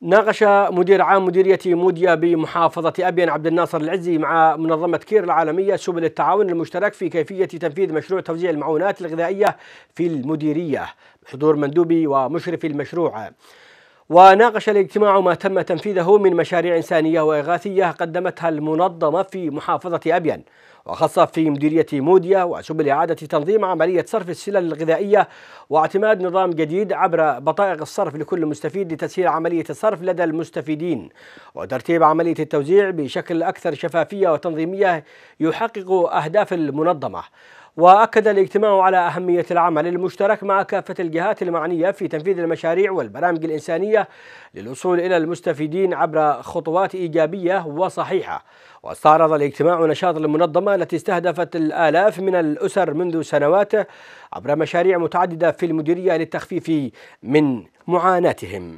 ناقش مدير عام مديرية موديا بمحافظة أبين عبد الناصر العزي مع منظمة كير العالمية سبل التعاون المشترك في كيفية تنفيذ مشروع توزيع المعونات الغذائية في المديرية بحضور مندوبي ومشرف المشروع وناقش الاجتماع ما تم تنفيذه من مشاريع إنسانية وإغاثية قدمتها المنظمة في محافظة أبين وخاصة في مديرية موديا وسبل إعادة تنظيم عملية صرف السلل الغذائية واعتماد نظام جديد عبر بطائق الصرف لكل مستفيد لتسهيل عملية الصرف لدى المستفيدين وترتيب عملية التوزيع بشكل أكثر شفافية وتنظيمية يحقق أهداف المنظمة وأكد الاجتماع على أهمية العمل المشترك مع كافة الجهات المعنية في تنفيذ المشاريع والبرامج الإنسانية للوصول إلى المستفيدين عبر خطوات إيجابية وصحيحة واستعرض الاجتماع نشاط المنظمة التي استهدفت الآلاف من الأسر منذ سنوات عبر مشاريع متعددة في المديرية للتخفيف من معاناتهم